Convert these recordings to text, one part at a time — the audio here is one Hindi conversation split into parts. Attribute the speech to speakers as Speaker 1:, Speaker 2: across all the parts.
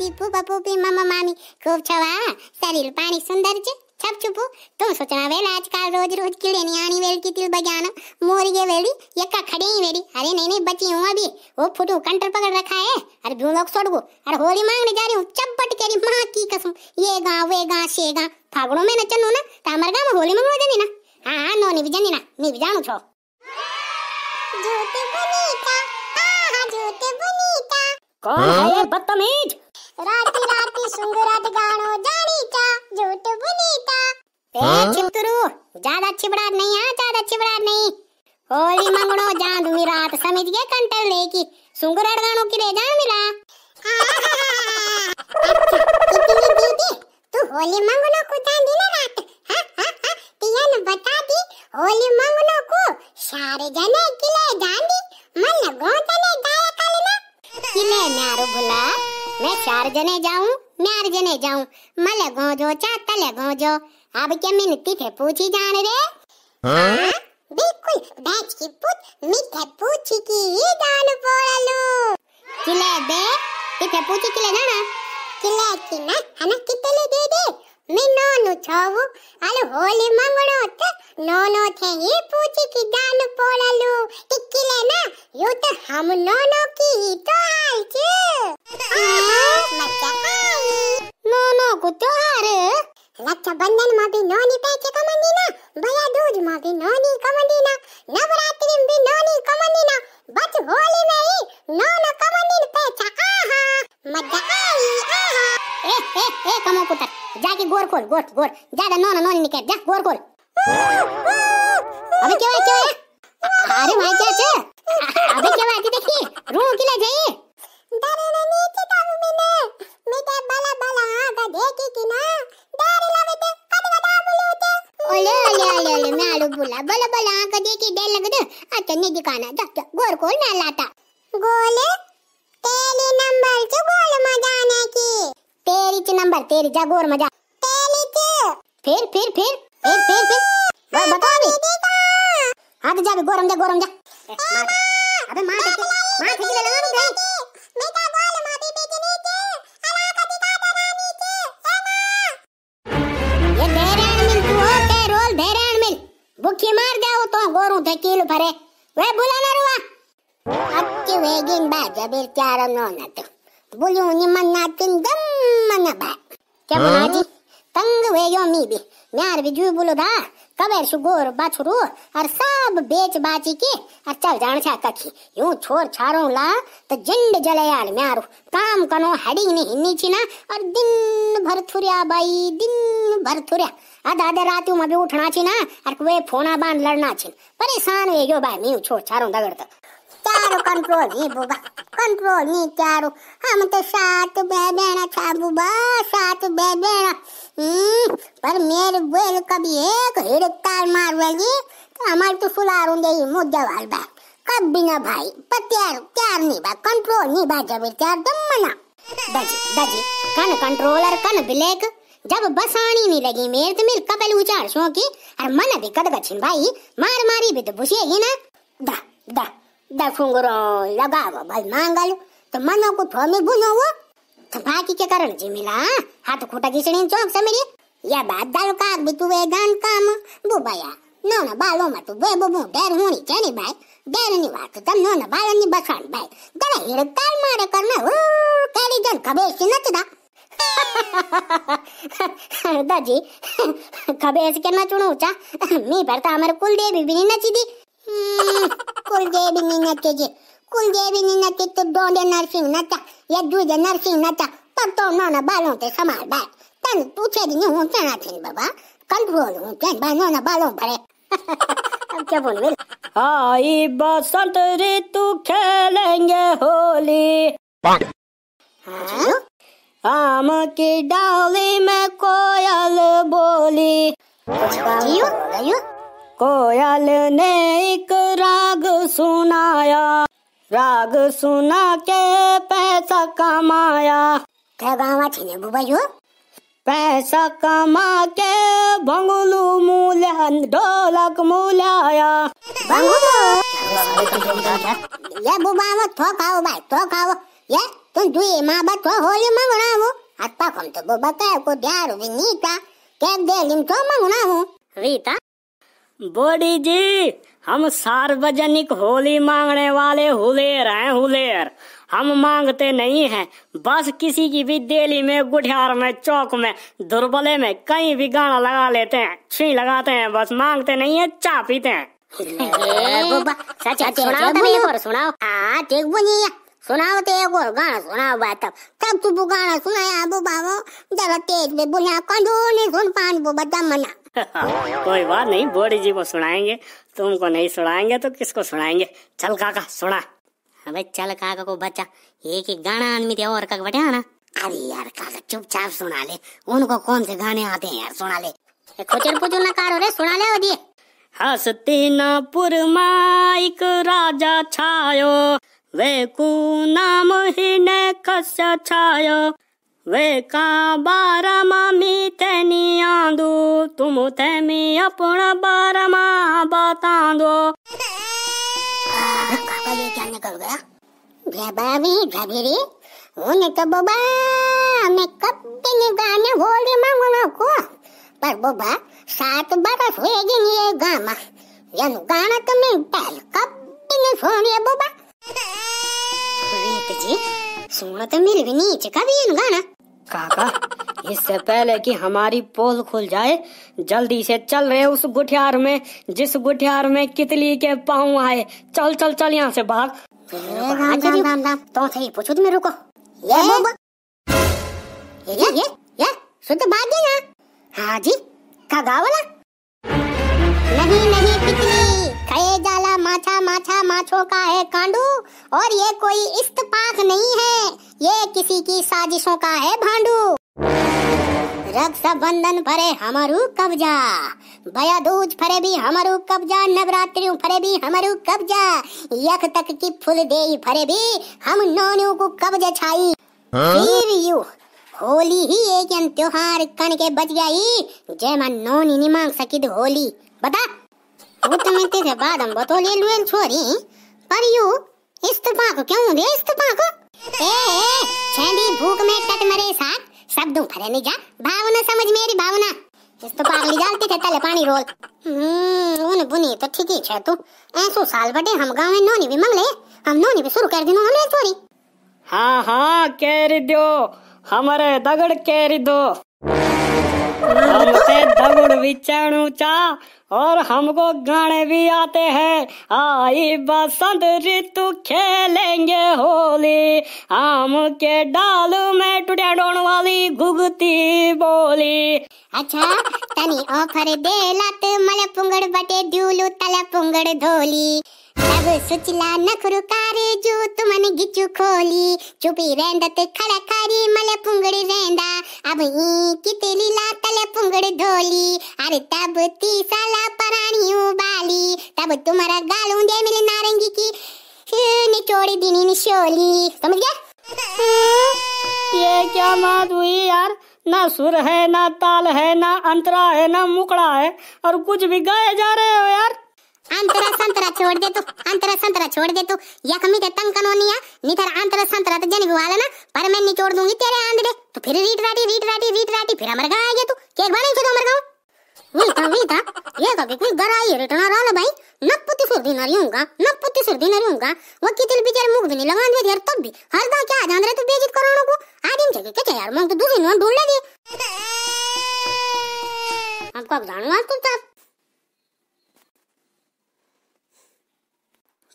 Speaker 1: દીપુ બપુ પી મમ મામી ખૂબ છવા શરીર પાણી સુંદર છે છપ છુપુ તું સોચના વેલ આજકાલ રોજ રોજ કીડે ની આની વેલ કી તિલ બજાન મોરી ये वेली ये का खड़े ही वेली अरे नहीं नहीं बची हूँ अभी वो फुटू कंटर पकड़ रखा है अरे भू लोग छोड़ गो अरे होली मांगने जा रही हूँ चप्पट के रही माँ की कसम ये गाँव वे गाँव शे गाँव फागड़ों में नचन हो ना तो हमारे गाँव में होली मंगवा देनी ना हाँ हाँ नो नहीं भी जानी ना नहीं भी जानू छो जोते कौन हाँ? है ये बदतमीज राती राती सुंगरट गानो जानी चा झूठ बुनी ता ए हाँ? चिमटरू ज्यादा छिबड़ा नहीं है हाँ, ज्यादा छिबड़ा नहीं होली मंगणो जांद मी रात समझ गए कंटल लेकी सुंगरट गानो की रे जान मिला इतनी दीदी तू होली मंगणो को जान दी ना रात हां हां हां तियन बता दी होली मंगणो को सारे जने किले जानी मन लगो ले न्यारो भुला मैं चार जने जाऊं म्यार जने जाऊं मले गोजो चा तले गोजो अब के मिनती थे पूछी जान रे हां हाँ? बिल्कुल बैच की पुत मिथे पूछी की ये जान बोलालो किले दे इथे पूछी किले ना किले की ना हना कितले दे दे ಮಿನ್ನೋನು ಚಾವು ಅಲು ಹೋಲಿ ಮಂಗಳೋತ ನೋನೋತೆ ಈ ಪೂಜಿ ಕಿದ್ದಾನು ಪೋಳಲು ಟಿಕ್ಕಿಲೇನ ಯೂತ ಹಮು ನೋನೋ ಕಿ ತೋ ಹಾಲ್ಚು ನೋನೋ ಗುತ್ತು ಹಾರು रक्षाबंधन में भी नौनी पैसे कमानी ना भैया दूज में भी नौनी कमानी ना नवरात्रि में भी नौनी कमानी ना बस होली में ही मजा आई आहा ए ए ए कमो पुत्र जाके गोर खोल गोर गोर ज्यादा नौन नौन निकल जा गोर खोल अबे क्या है क्या है अरे भाई क्या छे
Speaker 2: अबे क्या
Speaker 1: है देखी रू किला जाई डरे ने नीचे ताऊ मैंने मिटा बला बला आगा देखी कि ना डरे लावे ते कद कदा बोले होते ओले ओले ओले ओले मैं आलू बोला बला बला आगा देखी डर लग दे अच्छा नहीं दिखाना जा गोर खोल मैं लाता यार तेरी जागो और मजा फिर फिर फिर फिर फिर फिर बताओ अभी हाँ तो जा अभी गोरम जा गोरम जा अबे मां देते मां ठीक ले लगा भाई तो भरे वे बुला ना रुआ अब के वेगिन बा जबीर चार नौ ना तो बुलू नि मन्ना तिन दम मना बा क्या kemunaji tang mi bi म्यार भी जू बोलो दा कबेर सुगोर बाछुरो और सब बेच बाची के और चल जान छा कखी यूं छोर छारो ला तो जिंड यार म्यारो काम कनो हड़ी ने हिन्नी छिना और दिन भर थुरिया भाई दिन भर थुरिया आ दादा रात में भी उठना छिना और वे फोना बांध लड़ना छिन परेशान वे यो भाई मी छोर छारो दगड़ तो चारो कंट्रोल ही बुबा કંટ્રોલ નહીં ચારું આમ તો સાત બે બેણા છાબુ બા સાત બે બેણા પર મેર વેલ કભી એક હિડતાર મારવાની અમાર તો સુલારું દે મુદ્દાવાલ બા કભી ના ભાઈ પત્યાર ત્યાર નહીં બા કંટ્રોલ નહીં બા જબ ત્યાર દમ મના દજી દજી કન કંટ્રોલર કન બ્લેક जब आनी नहीं लगी मेरे तो मेरे कपल उचार शो की और मन भी कदगछिन भाई मार मारी भी तो बुझेगी ना दा दा दसुंगरो लगावो भाई मांगल तो मनो को थो में बुनो वो थपाकी तो के कारण जिमिला हाथ खूटा घिसणी चौक से मेरी या बात दाल का भी तू वे गान काम बुबाया नो ना बालो में तू वे बुबू डर होनी चाहिए भाई डर नहीं बात तम नो ना बालो नहीं बखान भाई गले हिड़काल मारे करना वो काली जन कबे से नचदा दादी कबे से के नचणो चा मी भरता तो हमारे कुल देवी भी नहीं नची दी ಕುಲ್ದೇವಿನಿ ನತ್ತಿಗೆ ಕುಲ್ದೇವಿನಿ ನತ್ತಿತ್ತು ಡೋಂಡೆ ನರ್ಸಿಂಗ್ ನತ್ತ ಎದ್ದುದೆ ನರ್ಸಿಂಗ್ ನತ್ತ ತತ್ತೋಣ ಬಾಲೋಂತೆ ಸಮಾಳ ಬಾ
Speaker 2: ತನ್ ತೂಚೆದಿ ನೀವು ಉಂಟೇನಾತೀನಿ ಬಾಬಾ ಕಂಟ್ರೋಲ್ ಉಂಟೇನ್ ಬಾ ನೋಣ ಬಾಲೋಂ ಬರೆ क्या बोल गए आई बसंत ऋतु खेलेंगे होली आम की डाली में कोयल बोली कोयल ने एक राग सुनाया राग सुना के पैसा कमाया क्या गावा छे बुबाई पैसा कमा के बंगलू मूल ढोलक मूलाया ये बुबा तो खाओ भाई
Speaker 1: तो खाओ ये तुम दुई मां बा तो होली मंगना हो अत्ता कम तो बुबा को
Speaker 2: ध्यान भी नीता के देलिम तो मंगना हो रीता बोडी जी हम सार्वजनिक होली मांगने वाले हुलेर हैं हुलेर हम मांगते नहीं हैं बस किसी की भी देली में गुठियार में चौक में दुर्बले में कहीं भी गाना लगा लेते हैं छी लगाते हैं बस मांगते नहीं है चा पीते हैं सुनाओ सुनाओ हाँ एक
Speaker 1: और गाना सुनाओ बात तब तब तू गाना सुनाया बुबा वो जरा तेज में बुला कंडू नहीं सुन पान बुबा दम मना
Speaker 2: कोई बात नहीं बोडी जी को सुनाएंगे तुमको नहीं सुनाएंगे तो किसको सुनाएंगे चल काका सुना अबे चल काका को बच्चा एक ही गाना आदमी थे और कक बटे ना अरे यार काका चुपचाप सुना ले उनको कौन से गाने आते हैं यार सुना ले खुचर पुचुर ना कारो रे सुना ले दिए हस्तिनापुर माइक राजा छायो वे कु नाम ही ने कस्य छायो वे का बारा मामी तुम तेमी अपना बारमा बता दो
Speaker 1: उन तो बोबा मैं कब दिन गाने मांगना को पर सात बरस हुए दिन ये गामा गाना तो मैं पहल कब दिन
Speaker 2: जी सोना तो मिल भी नहीं चका भी गाना काका इससे पहले कि हमारी पोल खुल जाए जल्दी से चल रहे उस गुठियार में जिस गुठियार में कितली के पाँव आए चल चल चल यहाँ से भाग तो सही पूछो तुम्हें रुको ये ये ये ये, ये शुद्ध
Speaker 1: बात है हाँ जी का वाला नहीं नहीं कितली खाए जा माछा माछा माछो का है कांडू और ये कोई इस्तपाक नहीं है ये किसी की साजिशों का है भांडू रक्षा बंधन फरे हमारू कब्जा दूज फरे भी हमारू कब्जा नवरात्रियों फरे भी हमारू कब्जा यख तक की फुल दे फरे भी हम नौनियों को कब्जा छाई हाँ? फिर यू होली ही एक त्योहार कण के बच गई जय मन नौनी नहीं मांग सकी होली बता ಹುಟ್ಟುಮೆತ್ತಿ ಬಾದಂ ಬೋತೋಲಿ ಲುಯನ್ छोरी पर यू इस्तफा को क्यों दे इस्तफा को ए छेंदी भूख में कट मरे साथ सब दूं फरे नहीं जा भावना समझ मेरी भावना इस तो पागली डालती थे तले पानी रोल ऊन हम्म, बुनी तो ठीक ही छे तू ऐसो साल बटे हम गांव में नोनी भी मंगले हम नोनी भी शुरू कर दिनो हमरे छोरी
Speaker 2: हाँ हाँ कैरी दियो हमारे दगड़ कैरी दो हमसे दगुड़ विचरणु चा और हमको गाने भी आते हैं आई बसंत ऋतु खेलेंगे होली आम के डाल में टुटिया डोन वाली घुगती बोली अच्छा तनी ओखर दे लत मले पुंगड़ बटे दूलू
Speaker 1: तले पुंगड़ धोली तब सुचला जो गिचु खोली चुपी खड़ा मले रेंदा अब धोली अरे तब ती साला परानी उबाली तब तुम्हारा दे मिले नारंगी की
Speaker 2: समझ गया ये क्या मात हुई यार ना सुर है ना ताल है ना अंतरा है ना मुकड़ा है और कुछ भी गाए जा रहे
Speaker 1: छोड़ दे तू अंतरा संतरा छोड़ दे तू यख मी ते तंग कनोनिया निथर अंतरा संतरा तो जन वाला ना पर मैं नी छोड़ दूंगी तेरे आंधड़े तो फिर रीट राटी रीट राटी रीट राटी फिर अमर गा आगे तू के बने छे तो अमर गाऊं वीता वीता ये तो का बिल्कुल गराई रिटना राल भाई नपति सुर दिन रहूंगा नपति सुर दिन रहूंगा वो कितल बिचार मुख दिन नहीं लगान दे यार तब भी हर दा क्या जान रे तू बेइज्जत करानो को आदिम छे के यार मंग तो दूसरी नोन ढूंढ ले दे अब का जानवा तू चाप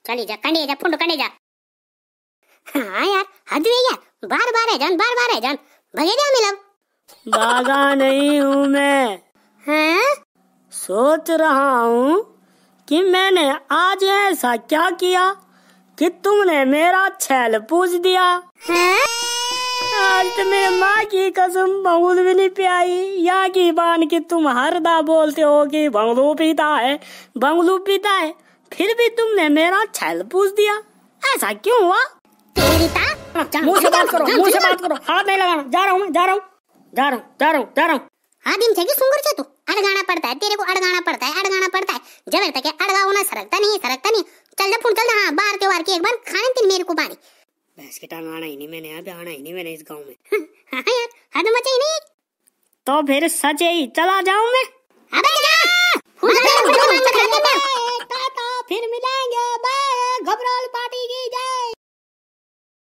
Speaker 1: कलेजा कनेजा फुंड कनेजा हाँ यार हद है यार बार बार है जान बार बार है जान भगे जा मिलम
Speaker 2: बागा नहीं हूँ मैं हैं सोच रहा हूँ कि मैंने आज ऐसा क्या किया कि तुमने मेरा छैल पूछ दिया हैं आज तो माँ की कसम बहुत भी नहीं प्याई यहाँ की बान की तुम हर दा बोलते हो कि बंगलू पीता है बंगलू पीता है फिर भी तुमने मेरा छैल पूछ दिया ऐसा क्यों हुआ मुंह से बात करो मुंह से बात करो हाथ नहीं लगाना जा रहा हूँ जा रहा हूँ जा रहा हूँ जा रहा हूँ
Speaker 1: जा रहा हूँ थे हाँ, सुंगर तू अड़गाना पड़ता है तेरे को अड़गाना पड़ता है अड़गाना पड़ता है जब तक अड़गा होना सरकता नहीं सरकता नहीं चल जा चल जा हाँ, त्योहार की एक बार खाने तीन मेरे को पानी
Speaker 2: भैंस टांग आना ही नहीं मैंने यहाँ पे आना ही नहीं मैंने इस में हाँ, हाँ यार हद नहीं तो फिर सच ही चला जाऊं मैं अबे जा!
Speaker 1: फिर मिलेंगे बाय घबराल पार्टी की जय